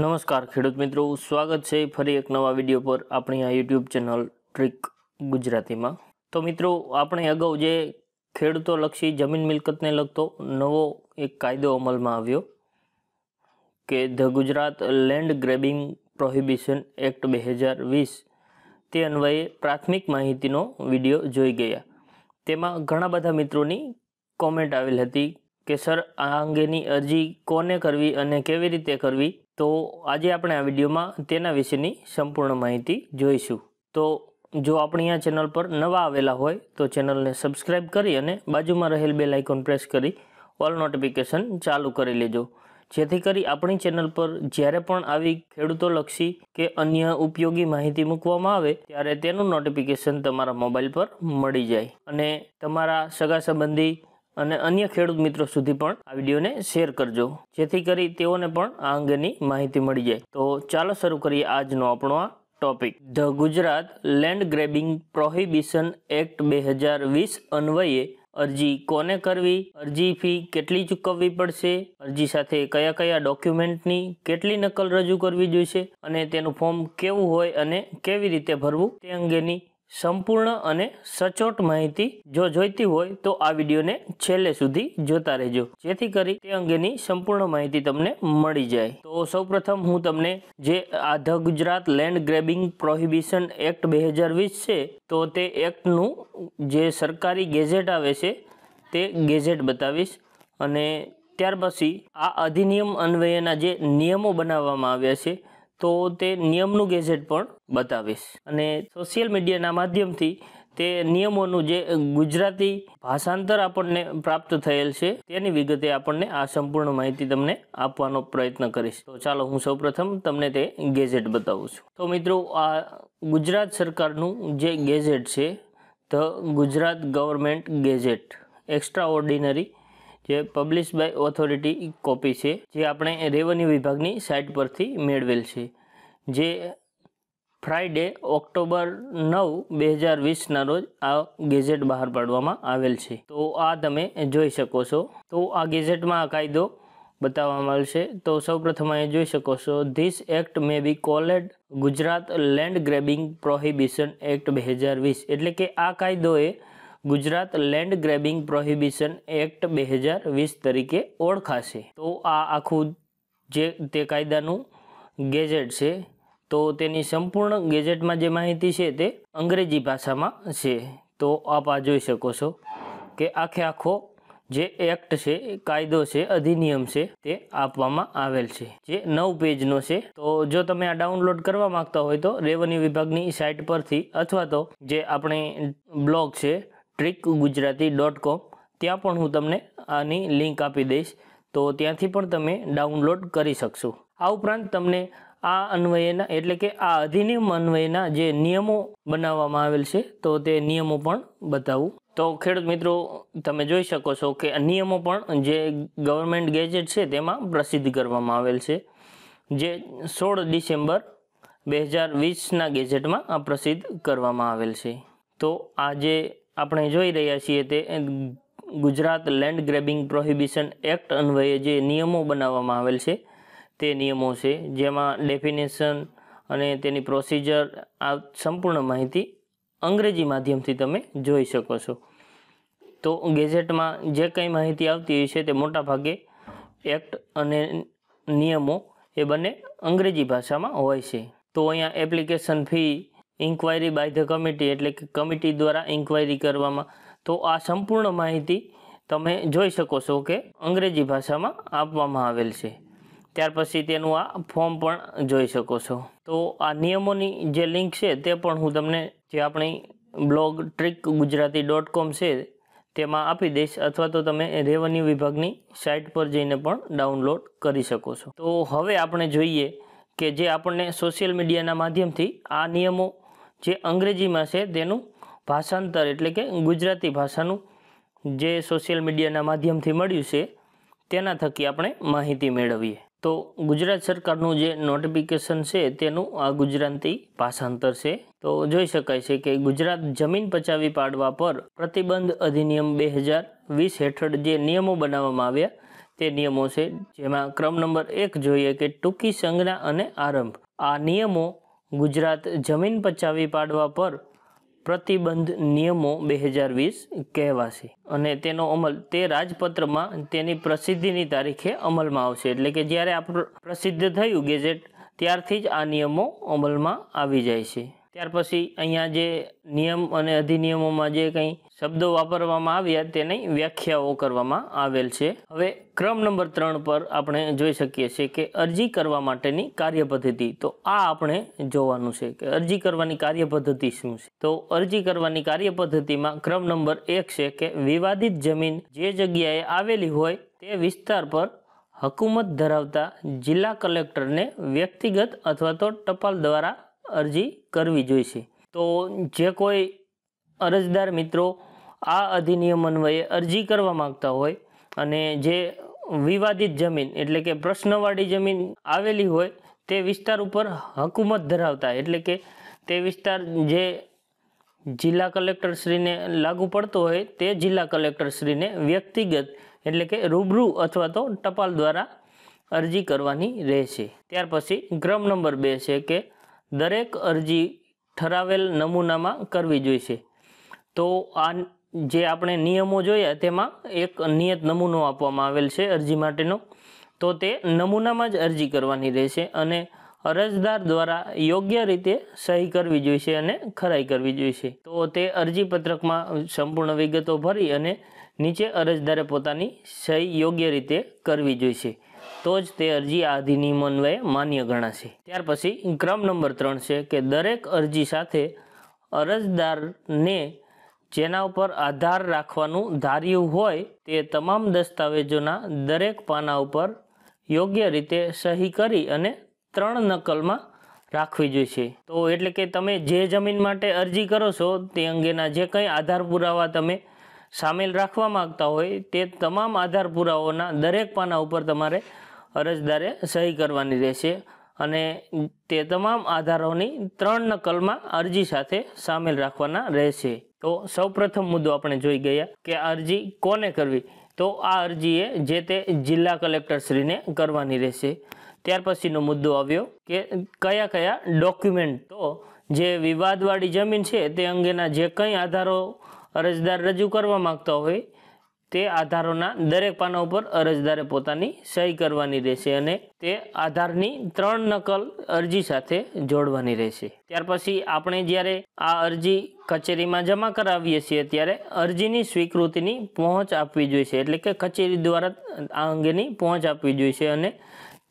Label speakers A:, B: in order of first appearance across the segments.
A: નમસ્કાર ખેડૂત મિત્રો સ્વાગત છે ફરી એક નવા વિડીયો પર આપણી આ યુટ્યુબ ચેનલ ટ્રીક ગુજરાતીમાં તો મિત્રો આપણે અગાઉ જે ખેડૂતોલક્ષી જમીન મિલકતને લગતો નવો એક કાયદો અમલમાં આવ્યો કે the Gujarat land grabbing prohibition act બે હજાર વીસ તે અન્વયે પ્રાથમિક માહિતીનો વિડીયો જોઈ ગયા તેમાં ઘણા બધા મિત્રોની કોમેન્ટ આવેલ હતી કે સર આ અંગેની અરજી કોને કરવી અને કેવી રીતે કરવી તો આજે આપણે આ વિડીયોમાં તેના વિશેની સંપૂર્ણ માહિતી જોઈશું તો જો આપણી આ ચેનલ પર નવા આવેલા હોય તો ચેનલને સબસ્ક્રાઇબ કરી અને બાજુમાં રહેલ બેલ આઇકોન પ્રેસ કરી ઓલ નોટિફિકેશન ચાલુ કરી લેજો જેથી કરી આપણી ચેનલ પર જ્યારે પણ આવી ખેડૂતોલક્ષી કે અન્ય ઉપયોગી માહિતી મૂકવામાં આવે ત્યારે તેનું નોટિફિકેશન તમારા મોબાઈલ પર મળી જાય અને તમારા સગા સંબંધી અને અન્ય ખેડૂત મિત્રો સુધી પણ આ વિડીયોને શેર કરજો જેથી કરી તેઓને પણ આ અંગેની માહિતી મળી જાય તો ચાલો શરૂ કરીએ આજનો આપણો આ topic the Gujarat land grabbing prohibition act બે હજાર વીસ અન્વયે અરજી કોને કરવી અરજી ફી કેટલી ચૂકવવી પડશે અરજી સાથે કયા કયા ડોક્યુમેન્ટની કેટલી નકલ રજૂ કરવી જોઈશે અને તેનું ફોર્મ કેવું હોય અને કેવી રીતે ભરવું તે અંગેની સંપૂર્ણ અને સચોટ માહિતી જો જોઈતી હોય તો આ વિડીયોને છેલ્લે સુધી જોતા રહેજો જેથી કરી તે અંગેની સંપૂર્ણ માહિતી તમને મળી જાય તો સૌપ્રથમ હું તમને જે આ the Gujarat land grabbing prohibition act બે હજાર વીસ છે તો તે એક્ટનું જે સરકારી ગેઝેટ આવે છે તે ગેઝેટ બતાવીશ અને ત્યાર પછી આ અધિનિયમ અન્વયેના જે નિયમો બનાવવામાં આવ્યા છે તો તે નિયમનું ગેઝેટ પણ બતાવીશ અને સોશિયલ મીડિયાના માધ્યમથી તે નિયમોનું જે ગુજરાતી ભાષાંતર આપણને પ્રાપ્ત થયેલ છે તેની વિગતે આપણને આ સંપૂર્ણ માહિતી તમને આપવાનો પ્રયત્ન કરીશ તો ચાલો હું સૌપ્રથમ તમને તે ગેઝેટ બતાવું છું તો મિત્રો આ ગુજરાત સરકારનું જે ગેજેટ છે the Gujarat government gazette extraordinary જે પબ્લિશ બાય ઓથોરિટી કોપી છે જે આપણે રેવન્યુ વિભાગની સાઇટ પરથી મેળવેલ છે જે ફ્રાઈડે ઓક્ટોબર નવ બે હજાર વીસના રોજ આ ગેઝેટ બહાર પાડવામાં આવેલ છે તો આ તમે જોઈ શકો છો તો આ ગેઝેટમાં આ કાયદો બતાવવામાં આવશે છે તો સૌપ્રથમ અહીં જોઈ શકો છો this act may be called Gujarat land grabbing prohibition act બે હજાર વીસ એટલે કે આ કાયદોએ Gujarat land grabbing prohibition act બે હજાર વીસ તરીકે ઓળખાશે તો આ આખું જે તે કાયદાનું ગેજેટ છે તો તેની સંપૂર્ણ ગેજેટમાં જે માહિતી છે તે અંગ્રેજી ભાષામાં છે તો આપ આ જોઈ શકો છો કે આખે આખો જે એક્ટ છે કાયદો છે અધિનિયમ છે તે આપવામાં આવેલ છે જે નવ પેજનો છે તો જો તમે આ ડાઉનલોડ કરવા માંગતા હોય તો રેવન્યુ વિભાગની સાઇટ પરથી અથવા તો જે આપણે બ્લોગ છે ટ્રીક ગુજરાતી ડોટ કોમ ત્યાં પણ હું તમને આની લિંક આપી દઈશ તો ત્યાંથી પણ તમે ડાઉનલોડ કરી શકશો આ ઉપરાંત તમને આ અન્વયના એટલે કે આ અધિનિયમ અન્વયના જે નિયમો બનાવવામાં આવેલ છે તો તે નિયમો પણ બતાવું તો ખેડૂત મિત્રો તમે જોઈ શકો છો કે નિયમો પણ જે ગવર્મેન્ટ ગેજેટ છે તેમાં પ્રસિદ્ધ કરવામાં આવેલ છે જે સોળ ડિસેમ્બર બે હજાર વીસના ગેજેટમાં આ પ્રસિદ્ધ કરવામાં આવેલ છે તો આ જે આપણે જોઈ રહ્યા છીએ તે Gujarat land grabbing prohibition act અન્વયે જે નિયમો બનાવવામાં આવેલ છે તે નિયમો છે જેમાં ડેફિનેશન અને તેની પ્રોસિજર આ સંપૂર્ણ માહિતી અંગ્રેજી માધ્યમથી તમે જોઈ શકો છો તો ગેઝેટમાં જે કંઈ માહિતી આવતી હોય છે તે મોટાભાગે એક્ટ અને નિયમો એ બંને અંગ્રેજી ભાષામાં હોય છે તો અહીંયા application fee inquiry by the committee એટલે કે કમિટી દ્વારા ઇન્ક્વાયરી કરવામાં તો આ સંપૂર્ણ માહિતી તમે જોઈ શકો છો કે અંગ્રેજી ભાષામાં આપવામાં આવેલ છે ત્યાર પછી તેનું આ ફોર્મ પણ જોઈ શકો છો તો આ નિયમોની જે લિંક છે તે પણ હું તમને જે આપણી blog trick Gujarati dot com છે તેમાં આપી દઈશ અથવા તો તમે રેવન્યુ વિભાગની સાઇટ પર જઈને પણ ડાઉનલોડ કરી શકો છો તો હવે આપણે જોઈએ કે જે આપણને સોશિયલ મીડિયાના માધ્યમથી આ નિયમો જે અંગ્રેજીમાં છે તેનું ભાષાંતર એટલે કે ગુજરાતી ભાષાનું જે સોશિયલ મીડિયાના માધ્યમથી મળ્યું છે તેના થકી આપણે માહિતી મેળવીએ તો ગુજરાત સરકારનું જે નોટિફિકેશન છે તેનું આ ગુજરાતી ભાષાંતર છે તો જોઈ શકાય છે કે ગુજરાત જમીન પચાવી પાડવા પર પ્રતિબંધ અધિનિયમ બે હજાર વીસ હેઠળ જે નિયમો બનાવવામાં આવ્યા તે નિયમો છે જેમાં ક્રમ નંબર એક જોઈએ કે ટૂંકી સંજ્ઞા અને આરંભ આ નિયમો ગુજરાત જમીન પચાવી પાડવા પર પ્રતિબંધ નિયમો બે હજાર વીસ કહેવાશે અને તેનો અમલ તે રાજપત્રમાં તેની પ્રસિદ્ધિની તારીખે અમલમાં આવશે એટલે કે જ્યારે આ પ્રસિદ્ધ થયું ગેજેટ ત્યારથી જ આ નિયમો અમલમાં આવી જાય છે ત્યાર પછી અહીંયા જે નિયમ અને અધિનિયમોમાં જે કંઈ શબ્દો વાપરવામાં આવ્યા તેની વ્યાખ્યાઓ કરવામાં આવેલ છે હવે ક્રમ નંબર ત્રણ પર આપણે જોઈ શકીએ છીએ કે અરજી કરવા માટેની કાર્યપદ્ધતિ તો આ આપણે જોવાનું છે કે અરજી કરવાની કાર્યપદ્ધતિ શું છે તો અરજી કરવાની કાર્યપદ્ધતિમાં ક્રમ નંબર એક છે કે વિવાદિત જમીન જે જગ્યાએ આવેલી હોય તે વિસ્તાર પર હકુમત ધરાવતા જિલ્લા કલેક્ટરને વ્યક્તિગત અથવા તો ટપાલ દ્વારા અરજી કરવી જોઈશે તો જે કોઈ અરજદાર મિત્રો આ અધિનિયમ અન્વયે અરજી કરવા માંગતા હોય અને જે વિવાદિત જમીન એટલે કે પ્રશ્નવાળી જમીન આવેલી હોય તે વિસ્તાર ઉપર હકુમત ધરાવતા એટલે કે તે વિસ્તાર જે જિલ્લા કલેક્ટરશ્રીને લાગુ પડતો હોય તે જિલ્લા કલેક્ટરશ્રીને વ્યક્તિગત એટલે કે રૂબરૂ અથવા તો ટપાલ દ્વારા અરજી કરવાની રહેશે ત્યાર પછી ક્રમ નંબર બે છે કે દરેક અરજી ઠરાવેલ નમૂનામાં કરવી જોઈશે તો આ જે આપણે નિયમો જોયા તેમાં એક નિયત નમૂનો આપવામાં આવેલ છે અરજી માટેનો તો તે નમૂનામાં જ અરજી કરવાની રહેશે અને અરજદાર દ્વારા યોગ્ય રીતે સહી કરવી જોઈશે અને ખરાઈ કરવી જોઈશે તો તે અરજીપત્રકમાં સંપૂર્ણ વિગતો ભરી અને નીચે અરજદારે પોતાની સહી યોગ્ય રીતે કરવી જોઈશે તો જ તે અરજી આ અધિનિયમ અન્વયે માન્ય ગણાશે ત્યાર પછી ક્રમ નંબર ત્રણ છે કે દરેક અરજી સાથે અરજદારને જેના ઉપર આધાર રાખવાનું ધાર્યું હોય તે તમામ દસ્તાવેજોના દરેક પાના ઉપર યોગ્ય રીતે સહી કરી અને ત્રણ નકલમાં રાખવી જોઈએ તો એટલે કે તમે જે જમીન માટે અરજી કરો છો તે અંગેના જે કંઈ આધાર પુરાવા તમે સામેલ રાખવા માગતા હોય તે તમામ આધાર પુરાવાઓના દરેક પાના ઉપર તમારે અરજદારે સહી કરવાની રહેશે અને તે તમામ આધારોની ત્રણ નકલમાં અરજી સાથે સામેલ રાખવાના રહેશે તો સૌપ્રથમ મુદ્દો આપણે જોઈ ગયા કે અરજી કોને કરવી તો આ અરજીએ જે તે જિલ્લા કલેક્ટરશ્રીને કરવાની રહેશે ત્યાર પછીનો મુદ્દો આવ્યો કે કયા કયા ડોક્યુમેન્ટ તો જે વિવાદવાળી જમીન છે તે અંગેના જે કંઈ આધારો અરજદાર રજૂ કરવા માગતા હોય તે આધારોના દરેક પાના ઉપર અરજદારે પોતાની સહી કરવાની રહેશે અને તે આધારની ત્રણ નકલ અરજી સાથે જોડવાની રહેશે ત્યાર પછી આપણે જ્યારે આ અરજી કચેરીમાં જમા કરાવીએ છીએ ત્યારે અરજીની સ્વીકૃતિની પહોંચ આપવી જોઈશે એટલે કે કચેરી દ્વારા આ અંગેની પહોંચ આપવી જોઈએ અને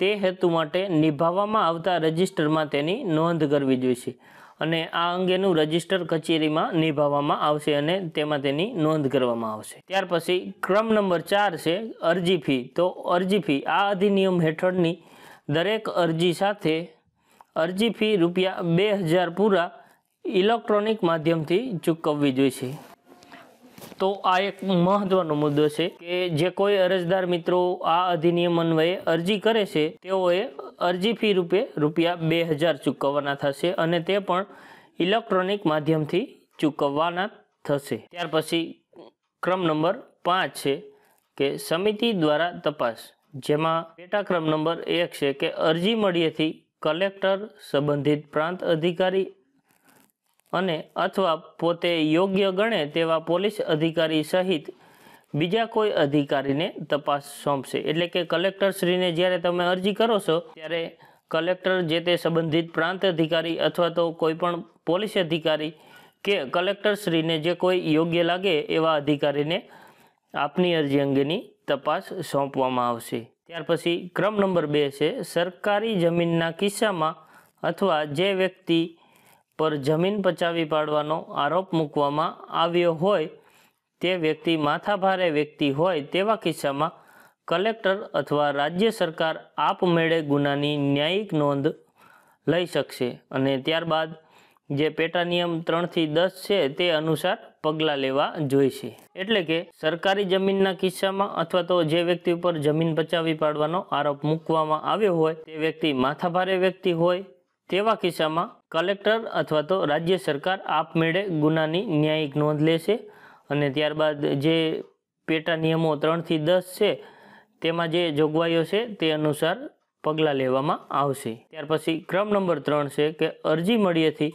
A: તે હેતુ માટે નિભાવવામાં આવતા રજિસ્ટરમાં તેની નોંધ કરવી જોઈએ અને આ અંગેનું રજિસ્ટર કચેરીમાં નિભાવવામાં આવશે અને તેમાં તેની નોંધ કરવામાં આવશે ત્યાર પછી ક્રમ નંબર ચાર છે અરજી ફી તો અરજી ફી આ અધિનિયમ હેઠળની દરેક અરજી સાથે અરજી ફી રૂપિયા બે હજાર પૂરા ઇલેક્ટ્રોનિક માધ્યમથી ચૂકવવી જોઈશે તો આ એક મહત્વનો મુદ્દો છે કે જે કોઈ અરજદાર મિત્રો આ અધિનિયમ અન્વયે અરજી કરે છે તેઓએ અરજી ફી રૂપે રૂપિયા બે હજાર ચૂકવવાના થશે અને તે પણ ઇલેક્ટ્રોનિક માધ્યમથી ચૂકવવાના થશે ત્યાર પછી ક્રમ નંબર પાંચ છે કે સમિતિ દ્વારા તપાસ જેમાં પેટા ક્રમ નંબર એક છે કે અરજી મળીએથી કલેક્ટર સંબંધિત પ્રાંત અધિકારી અને અથવા પોતે યોગ્ય ગણે તેવા પોલીસ અધિકારી સહિત બીજા કોઈ અધિકારીને તપાસ સોંપશે એટલે કે કલેક્ટરશ્રીને જ્યારે તમે અરજી કરો છો ત્યારે કલેક્ટર જે તે સંબંધિત પ્રાંત અધિકારી અથવા તો કોઈપણ પોલીસ અધિકારી કે કલેક્ટરશ્રીને જે કોઈ યોગ્ય લાગે એવા અધિકારીને આપની અરજી અંગેની તપાસ સોંપવામાં આવશે ત્યાર પછી ક્રમ નંબર બે છે સરકારી જમીનના કિસ્સામાં અથવા જે વ્યક્તિ પર જમીન પચાવી પાડવાનો આરોપ મૂકવામાં આવ્યો હોય તે વ્યક્તિ માથાભારે વ્યક્તિ હોય તેવા કિસ્સામાં કલેક્ટર અથવા રાજ્ય સરકાર આપમેળે ગુનાની ન્યાયિક નોંધ લઈ શકશે અને ત્યારબાદ જે પેટા નિયમ ત્રણથી દસ છે તે અનુસાર પગલાં લેવા જોઈશે એટલે કે સરકારી જમીનના કિસ્સામાં અથવા તો જે વ્યક્તિ ઉપર જમીન પચાવી પાડવાનો આરોપ મૂકવામાં આવ્યો હોય તે વ્યક્તિ માથાભારે વ્યક્તિ હોય તેવા કિસ્સામાં કલેક્ટર અથવા તો રાજ્ય સરકાર આપમેળે ગુનાની ન્યાયિક નોંધ લેશે અને ત્યારબાદ જે પેટા નિયમો ત્રણથી દસ છે તેમાં જે જોગવાઈઓ છે તે અનુસાર પગલાં લેવામાં આવશે ત્યાર પછી ક્રમ નંબર ત્રણ છે કે અરજી મળીએથી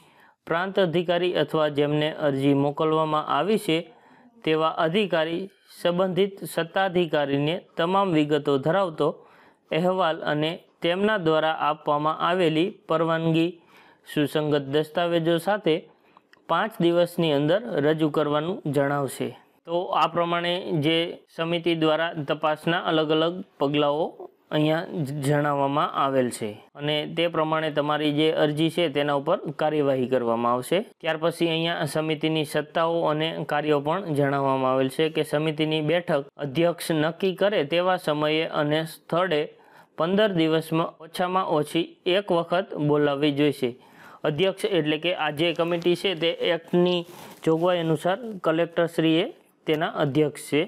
A: પ્રાંત અધિકારી અથવા જેમને અરજી મોકલવામાં આવી છે તેવા અધિકારી સંબંધિત સત્તાધિકારીને તમામ વિગતો ધરાવતો અહેવાલ અને તેમના દ્વારા આપવામાં આવેલી પરવાનગી સુસંગત દસ્તાવેજો સાથે પાંચ દિવસની અંદર રજૂ કરવાનું જણાવશે તો આ પ્રમાણે જે સમિતિ દ્વારા તપાસના અલગ અલગ પગલાઓ અહીંયા જણાવવામાં આવેલ છે અને તે પ્રમાણે તમારી જે અરજી છે તેના ઉપર કાર્યવાહી કરવામાં આવશે ત્યાર પછી અહીંયા સમિતિની સત્તાઓ અને કાર્યો પણ જણાવવામાં આવેલ છે કે સમિતિની બેઠક અધ્યક્ષ નક્કી કરે તેવા સમયે અને સ્થળે પંદર દિવસમાં ઓછામાં ઓછી એક વખત બોલાવવી જોઈશે અધ્યક્ષ એટલે કે આ જે કમિટી છે તે એક્ટની જોગવાઈ અનુસાર કલેક્ટરશ્રીએ તેના અધ્યક્ષ છે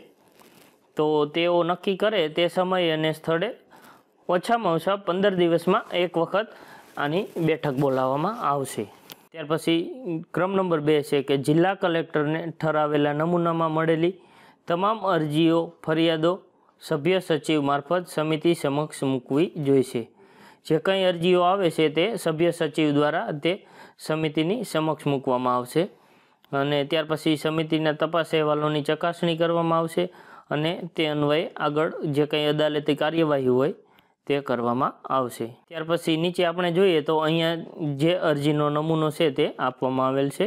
A: તો તેઓ નક્કી કરે તે સમયે અને સ્થળે ઓછામાં ઓછા પંદર દિવસમાં એક વખત આની બેઠક બોલાવવામાં આવશે ત્યાર પછી ક્રમ નંબર બે છે કે જિલ્લા કલેક્ટરને ઠરાવેલા નમૂનામાં મળેલી તમામ અરજીઓ ફરિયાદો સભ્ય સચિવ મારફત સમિતિ સમક્ષ મૂકવી જોઈશે જે કંઈ અરજીઓ આવે છે તે સભ્ય સચિવ દ્વારા તે સમિતિની સમક્ષ મૂકવામાં આવશે અને ત્યાર પછી સમિતિના તપાસ અહેવાલોની ચકાસણી કરવામાં આવશે અને તે અન્વયે આગળ જે કંઈ અદાલતી કાર્યવાહી હોય તે કરવામાં આવશે ત્યાર પછી નીચે આપણે જોઈએ તો અહીંયા જે અરજીનો નમૂનો છે તે આપવામાં આવેલ છે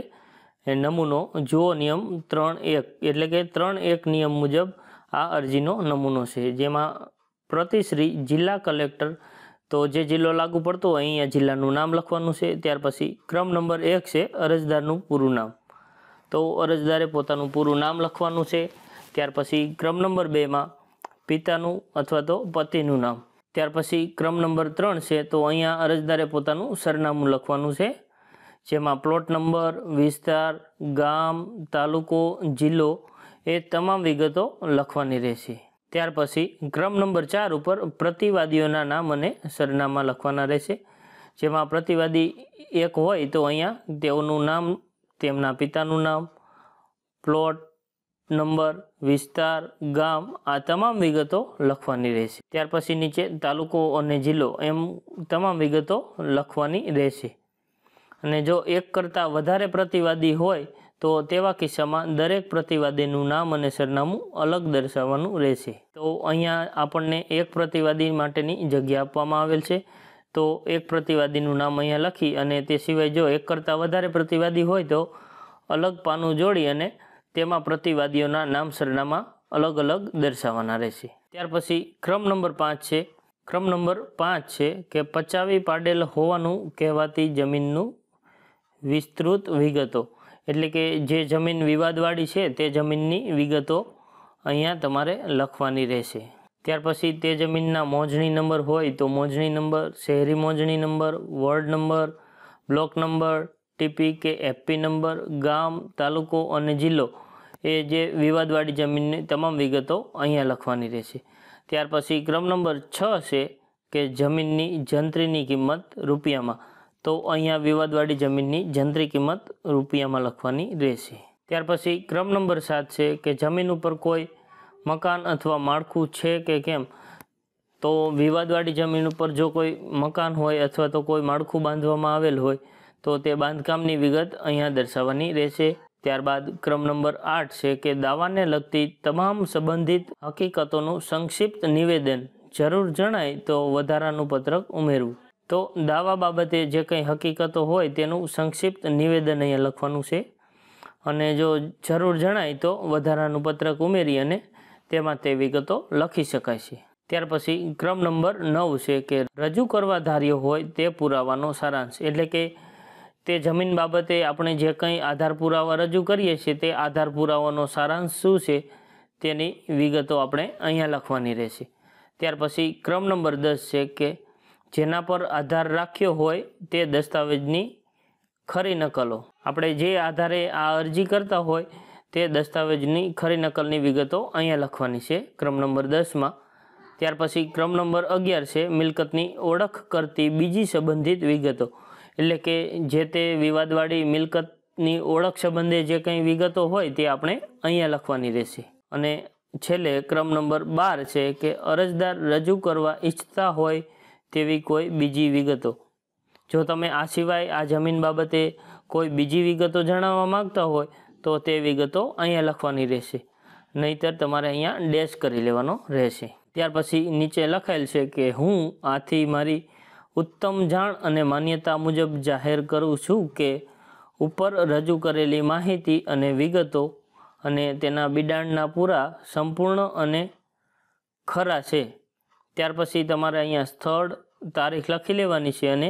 A: એ નમૂનો જુઓ નિયમ ત્રણ એક એટલે કે ત્રણ એક નિયમ મુજબ આ અરજીનો નમૂનો છે જેમાં પ્રતિશ્રી જિલ્લા કલેક્ટર તો જે જિલ્લો લાગુ પડતો હોય અહીંયા જિલ્લાનું નામ લખવાનું છે ત્યાર પછી ક્રમ નંબર એક છે અરજદારનું પૂરું નામ તો અરજદારે પોતાનું પૂરું નામ લખવાનું છે ત્યાર પછી ક્રમ નંબર બેમાં પિતાનું અથવા તો પતિનું નામ ત્યાર પછી ક્રમ નંબર ત્રણ છે તો અહીંયા અરજદારે પોતાનું સરનામું લખવાનું છે જેમાં પ્લોટ નંબર વિસ્તાર ગામ તાલુકો જિલ્લો એ તમામ વિગતો લખવાની રહેશે ત્યાર પછી ક્રમ નંબર ચાર ઉપર પ્રતિવાદીઓના નામ અને સરનામાં લખવાના રહેશે જેમાં પ્રતિવાદી એક હોય તો અહીંયા તેઓનું નામ તેમના પિતાનું નામ પ્લોટ નંબર વિસ્તાર ગામ આ તમામ વિગતો લખવાની રહેશે ત્યાર પછી નીચે તાલુકો અને જિલ્લો એમ તમામ વિગતો લખવાની રહેશે અને જો એક કરતાં વધારે પ્રતિવાદી હોય તો તેવા કિસ્સામાં દરેક પ્રતિવાદીનું નામ અને સરનામું અલગ દર્શાવવાનું રહેશે તો અહીંયા આપણને એક પ્રતિવાદી માટેની જગ્યા આપવામાં આવેલ છે તો એક પ્રતિવાદીનું નામ અહીંયા લખી અને તે સિવાય જો એક કરતાં વધારે પ્રતિવાદી હોય તો અલગ પાનું જોડી અને તેમાં પ્રતિવાદીઓના નામ સરનામા અલગ અલગ દર્શાવવાના રહેશે ત્યાર પછી ક્રમ નંબર પાંચ છે ક્રમ નંબર પાંચ છે કે પચાવી પાડેલ હોવાનું કહેવાતી જમીનનું વિસ્તૃત વિગતો એટલે કે જે જમીન વિવાદવાળી છે તે જમીનની વિગતો અહીંયા તમારે લખવાની રહેશે ત્યાર પછી તે જમીનના મોજણી નંબર હોય તો મોજણી નંબર શહેરી મોજણી number ward number block number TP કે એફપી નંબર ગામ તાલુકો અને જિલ્લો એ જે વિવાદવાળી જમીનની તમામ વિગતો અહીંયા લખવાની રહેશે ત્યાર પછી ક્રમ નંબર છ છે કે જમીનની જંત્રીની કિંમત રૂપિયામાં તો અહીંયા વિવાદવાળી જમીનની જંત્રી કિંમત રૂપિયામાં લખવાની રહેશે ત્યાર પછી ક્રમ નંબર સાત છે કે જમીન ઉપર કોઈ મકાન અથવા માળખું છે કે કેમ તો વિવાદવાળી જમીન ઉપર જો કોઈ મકાન હોય અથવા તો કોઈ માળખું બાંધવામાં આવેલ હોય તો તે બાંધકામની વિગત અહીંયા દર્શાવવાની રહેશે ત્યારબાદ ક્રમ નંબર આઠ છે કે દાવાને લગતી તમામ સંબંધિત હકીકતોનું સંક્ષિપ્ત નિવેદન જરૂર જણાય તો વધારાનું પત્રક ઉમેરવું તો દાવા બાબતે જે કંઈ હકીકતો હોય તેનું સંક્ષિપ્ત નિવેદન અહીંયા લખવાનું છે અને જો જરૂર જણાય તો વધારાનું પત્રક ઉમેરી અને તેમાં તે વિગતો લખી શકાય છે ત્યાર પછી ક્રમ નંબર નવ છે કે રજૂ કરવા ધાર્યો હોય તે પુરાવાનો સારાંશ એટલે કે તે જમીન બાબતે આપણે જે કંઈ આધાર પુરાવા રજૂ કરીએ છીએ તે આધાર પુરાવાનો સારાંશ શું છે તેની વિગતો આપણે અહીંયા લખવાની રહેશે ત્યાર પછી ક્રમ નંબર દસ છે કે જેના પર આધાર રાખ્યો હોય તે દસ્તાવેજની ખરી નકલો આપણે જે આધારે આ અરજી કરતા હોય તે દસ્તાવેજની ખરી નકલની વિગતો અહીંયા લખવાની છે ક્રમ નંબર દસમાં ત્યાર પછી ક્રમ નંબર અગિયાર છે મિલકતની ઓળખ કરતી બીજી સંબંધિત વિગતો એટલે કે જે તે વિવાદવાળી મિલકતની ઓળખ સંબંધે જે કંઈ વિગતો હોય તે આપણે અહીંયા લખવાની રહેશે અને છેલ્લે ક્રમ નંબર બાર છે કે અરજદાર રજૂ કરવા ઈચ્છતા હોય તેવી કોઈ બીજી વિગતો જો તમે આ સિવાય આ જમીન બાબતે કોઈ બીજી વિગતો જણાવવા માગતા હોય તો તે વિગતો અહીંયા લખવાની રહેશે નહીતર તમારે અહીંયા ડેશ કરી લેવાનો રહેશે ત્યાર પછી નીચે લખાયેલ છે કે હું આથી મારી ઉત્તમ જાણ અને માન્યતા મુજબ જાહેર કરું છું કે ઉપર રજૂ કરેલી માહિતી અને વિગતો અને તેના બિડાણના પૂરા સંપૂર્ણ અને ખરા છે ત્યાર પછી તમારે અહીંયા સ્થળ તારીખ લખી લેવાની છે અને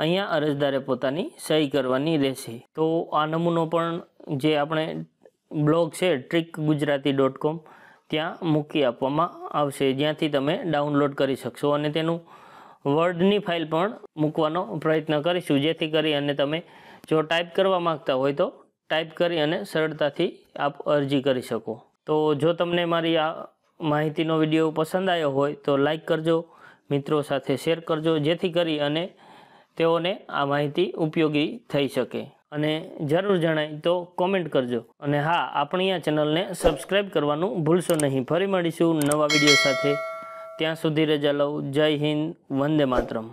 A: અહીંયા અરજદારે પોતાની સહી કરવાની રહેશે તો આ નમૂનો પણ જે આપણે બ્લોગ છે ટ્રીક ગુજરાતી ડોટ કોમ ત્યાં મૂકી આપવામાં આવશે જ્યાંથી તમે ડાઉનલોડ કરી શકશો અને તેનું વર્ડની ફાઇલ પણ મૂકવાનો પ્રયત્ન કરીશું જેથી કરી અને તમે જો ટાઈપ કરવા માગતા હોય તો ટાઈપ કરી અને સરળતાથી આપ અરજી કરી શકો તો જો તમને મારી આ માહિતીનો વિડીયો પસંદ આવ્યો હોય તો લાઈક કરજો મિત્રો સાથે શેર કરજો જેથી કરી અને તેઓને આ માહિતી ઉપયોગી થઈ શકે અને જરૂર જણાય તો કોમેન્ટ કરજો અને હા આપણી આ ચેનલને સબસ્ક્રાઈબ કરવાનું ભૂલશો નહીં ફરી મળીશું નવા વિડીયો સાથે ત્યાં સુધી રજા લઉં જય હિન્દ વંદે માતરમ